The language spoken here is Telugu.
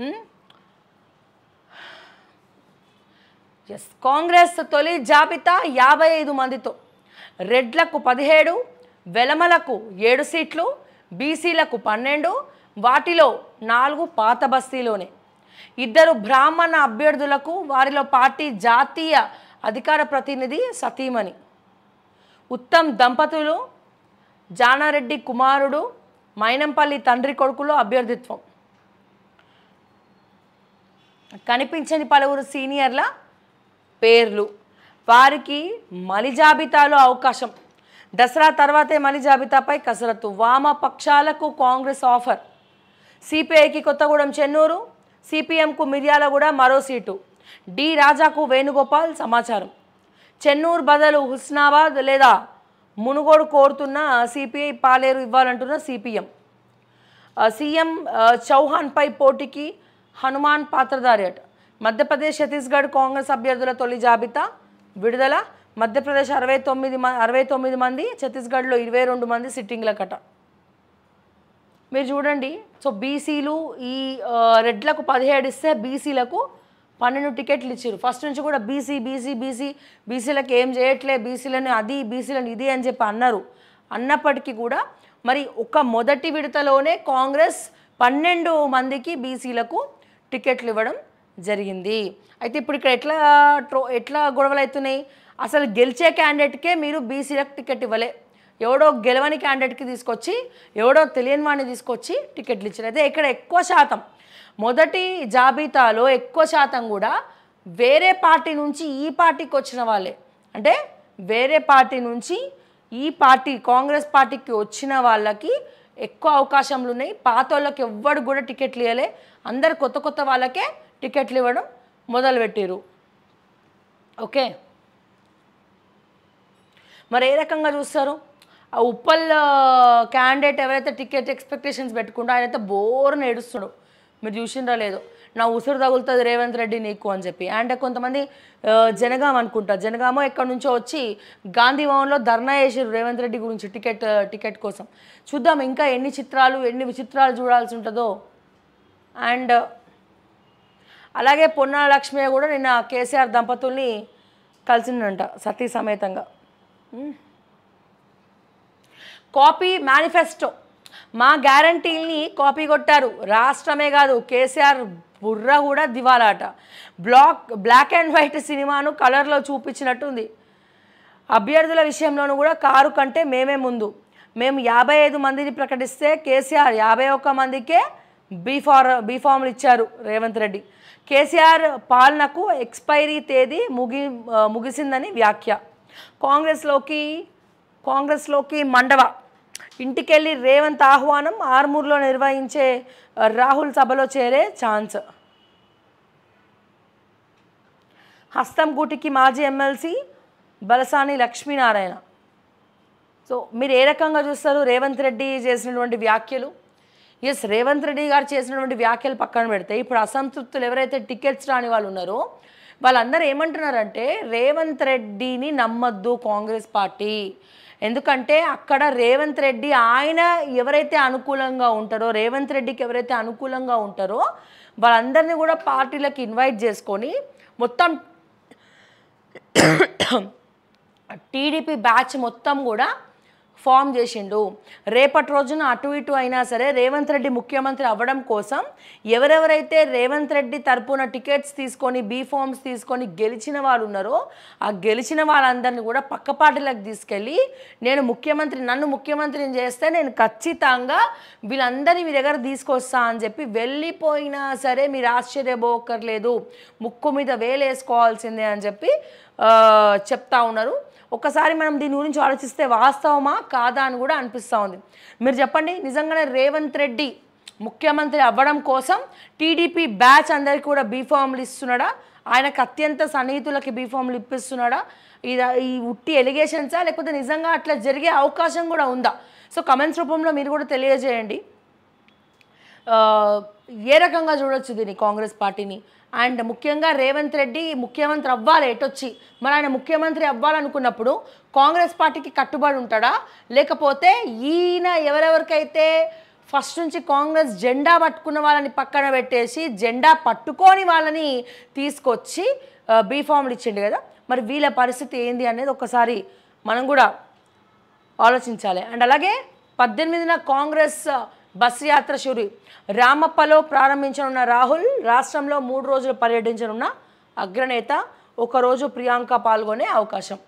Yes hmm? కాంగ్రెస్ తొలి జాబితా యాభై ఐదు మందితో రెడ్లకు పదిహేడు వెలమలకు ఏడు సీట్లు బీసీలకు పన్నెండు వాటిలో నాలుగు పాత బస్తీలోనే ఇద్దరు బ్రాహ్మణ అభ్యర్థులకు వారిలో పార్టీ జాతీయ అధికార ప్రతినిధి సతీమణి ఉత్తమ్ దంపతులు జానారెడ్డి కుమారుడు మైనంపల్లి తండ్రి కొడుకులో అభ్యర్థిత్వం కనిపించని పలువురు సీనియర్ల పేర్లు వారికి మలి జాబితాలో అవకాశం దసరా తర్వాతే మలి జాబితాపై కసరత్తు వామపక్షాలకు కాంగ్రెస్ ఆఫర్ సిపిఐకి కొత్తగూడెం చెన్నూరు సిపిఎంకు మిర్యాలగూడ మరో సీటు డి రాజాకు వేణుగోపాల్ సమాచారం చెన్నూరు బదులు హుస్నాబాద్ లేదా మునుగోడు కోరుతున్న సిపిఐ పాలేరు ఇవ్వాలంటున్న సిపిఎం సీఎం చౌహాన్పై పోటీకి హనుమాన్ పాత్రధారి అట మధ్యప్రదేశ్ ఛత్తీస్గఢ్ కాంగ్రెస్ అభ్యర్థుల తొలి జాబితా విడుదల మధ్యప్రదేశ్ అరవై తొమ్మిది మ అరవై తొమ్మిది మంది ఛత్తీస్గఢ్లో ఇరవై రెండు మంది సిట్టింగ్ల కట మీరు చూడండి సో బీసీలు ఈ రెడ్లకు పదిహేడు ఇస్తే బీసీలకు పన్నెండు టికెట్లు ఇచ్చారు ఫస్ట్ నుంచి కూడా బీసీ బీసీ బీసీ బీసీలకు ఏం చేయట్లే బీసీలను అది బీసీలను ఇది అని చెప్పి అన్నారు అన్నప్పటికీ కూడా మరి ఒక మొదటి విడతలోనే కాంగ్రెస్ పన్నెండు మందికి బీసీలకు టికెట్లు ఇవ్వడం జరిగింది అయితే ఇప్పుడు ఇక్కడ ఎట్లా ట్రో ఎట్లా గొడవలు అవుతున్నాయి అసలు గెలిచే క్యాండిడేట్కే మీరు బీసీలకు టికెట్ ఇవ్వలే ఎవడో గెలవని క్యాండిడేట్కి తీసుకొచ్చి ఎవడో తెలియని వాడిని తీసుకొచ్చి టికెట్లు ఇచ్చారు అయితే ఇక్కడ ఎక్కువ శాతం మొదటి జాబితాలో ఎక్కువ శాతం కూడా వేరే పార్టీ నుంచి ఈ పార్టీకి వచ్చిన వాళ్ళే అంటే వేరే పార్టీ నుంచి ఈ పార్టీ కాంగ్రెస్ పార్టీకి వచ్చిన వాళ్ళకి ఎక్కువ అవకాశంలు ఉన్నాయి పాత వాళ్ళకి ఎవ్వరు కూడా టికెట్లు ఇవ్వలే అందరు కొత్త కొత్త వాళ్ళకే టికెట్లు ఇవ్వడం మొదలుపెట్టారు ఓకే మరి ఏ రకంగా చూస్తారు ఆ ఉప్పల్ క్యాండిడేట్ ఎవరైతే టికెట్ ఎక్స్పెక్టేషన్స్ పెట్టుకుంటూ ఆయన అయితే బోర్ని ఏడుస్తున్నాడు మీరు చూసిండ్రా లేదు నా ఉసురు తగులుతుంది రేవంత్ రెడ్డి నీకు అని చెప్పి అండ్ కొంతమంది జనగాం అనుకుంటారు జనగామో ఎక్కడి నుంచో వచ్చి గాంధీ భవన్లో ధర్నా చేసారు రేవంత్ రెడ్డి గురించి టికెట్ టికెట్ కోసం చూద్దాం ఇంకా ఎన్ని చిత్రాలు ఎన్ని విచిత్రాలు చూడాల్సి ఉంటుందో అండ్ అలాగే పొన్నా లక్ష్మయ్య కూడా నిన్న కేసీఆర్ దంపతుల్ని కలిసిందంట సతీ సమేతంగా కాపీ మేనిఫెస్టో మా గ్యారంటీల్ని కాపీ కొట్టారు రాష్ట్రమే కాదు కేసీఆర్ బుర్ర కూడా దివాలాట బ్లాక్ బ్లాక్ అండ్ వైట్ సినిమాను కలర్లో చూపించినట్టుంది అభ్యర్థుల విషయంలోనూ కూడా కారు కంటే మేమే ముందు మేము యాభై ఐదు మందిని ప్రకటిస్తే కేసీఆర్ యాభై ఒక్క మందికే బీఫార్ బీఫార్మ్లు ఇచ్చారు రేవంత్ రెడ్డి కేసీఆర్ పాలనకు ఎక్స్పైరీ తేదీ ముగి ముగిసిందని వ్యాఖ్య కాంగ్రెస్లోకి కాంగ్రెస్లోకి మండవ ఇంటికెళ్ళి రేవంత్ ఆహ్వానం ఆర్మూర్లో నిర్వహించే రాహుల్ సభలో చేరే ఛాన్స్ హస్తంగూటికి మాజీ ఎమ్మెల్సీ బలసాని లక్ష్మీనారాయణ సో మీరు ఏ రకంగా చూస్తారు రేవంత్ రెడ్డి చేసినటువంటి వ్యాఖ్యలు ఎస్ రేవంత్ రెడ్డి గారు చేసినటువంటి వ్యాఖ్యలు పక్కన పెడితే ఇప్పుడు అసంతృప్తులు ఎవరైతే టికెట్స్ రాని వాళ్ళు ఉన్నారో వాళ్ళందరూ ఏమంటున్నారంటే రేవంత్ రెడ్డిని నమ్మద్దు కాంగ్రెస్ పార్టీ ఎందుకంటే అక్కడ రేవంత్ రెడ్డి ఆయన ఎవరైతే అనుకూలంగా ఉంటారో రేవంత్ రెడ్డికి ఎవరైతే అనుకూలంగా ఉంటారో వాళ్ళందరినీ కూడా పార్టీలకు ఇన్వైట్ చేసుకొని మొత్తం టీడీపీ బ్యాచ్ మొత్తం కూడా ఫామ్ చేసిండు రేపటి రోజున అటు ఇటు అయినా సరే రేవంత్ రెడ్డి ముఖ్యమంత్రి అవ్వడం కోసం ఎవరెవరైతే రేవంత్ రెడ్డి తరపున టికెట్స్ తీసుకొని బీ ఫామ్స్ తీసుకొని గెలిచిన వాళ్ళు ఉన్నారో ఆ గెలిచిన వాళ్ళందరినీ కూడా పక్కపాటిలోకి తీసుకెళ్ళి నేను ముఖ్యమంత్రి నన్ను ముఖ్యమంత్రిని చేస్తే నేను ఖచ్చితంగా వీళ్ళందరినీ మీ దగ్గర తీసుకొస్తా అని చెప్పి వెళ్ళిపోయినా సరే మీరు ఆశ్చర్యపోకర్లేదు ముక్కు మీద వేలేసుకోవాల్సిందే అని చెప్పి చెప్తా ఉన్నారు ఒక్కసారి మనం దీని గురించి ఆలోచిస్తే వాస్తవమా కాదా అని కూడా అనిపిస్తూ ఉంది మీరు చెప్పండి నిజంగానే రేవంత్ రెడ్డి ముఖ్యమంత్రి అవ్వడం కోసం టీడీపీ బ్యాచ్ అందరికీ కూడా బీఫామ్లు ఇస్తున్నాడా ఆయనకు అత్యంత సన్నిహితులకి బీఫామ్లు ఇప్పిస్తున్నాడా ఇది ఈ ఉట్టి ఎలిగేషన్సా లేకపోతే నిజంగా అట్లా జరిగే అవకాశం కూడా ఉందా సో కమెంట్స్ రూపంలో మీరు కూడా తెలియజేయండి ఏ రకంగా చూడొచ్చు దీన్ని కాంగ్రెస్ పార్టీని అండ్ ముఖ్యంగా రేవంత్ రెడ్డి ముఖ్యమంత్రి అవ్వాలి ఎటొచ్చి మరి ఆయన ముఖ్యమంత్రి అవ్వాలనుకున్నప్పుడు కాంగ్రెస్ పార్టీకి కట్టుబడి ఉంటాడా లేకపోతే ఈయన ఎవరెవరికైతే ఫస్ట్ నుంచి కాంగ్రెస్ జెండా పట్టుకున్న వాళ్ళని పక్కన పెట్టేసి జెండా పట్టుకొని వాళ్ళని తీసుకొచ్చి బీఫామ్లు ఇచ్చిండు కదా మరి వీళ్ళ పరిస్థితి ఏంది అనేది ఒకసారి మనం కూడా ఆలోచించాలి అండ్ అలాగే పద్దెనిమిదిన కాంగ్రెస్ బస్ యాత్ర షురి రామప్పలో ప్రారంభించనున్న రాహుల్ రాష్ట్రంలో మూడు రోజులు పర్యటించనున్న అగ్రనేత ఒకరోజు ప్రియాంక పాల్గొనే అవకాశం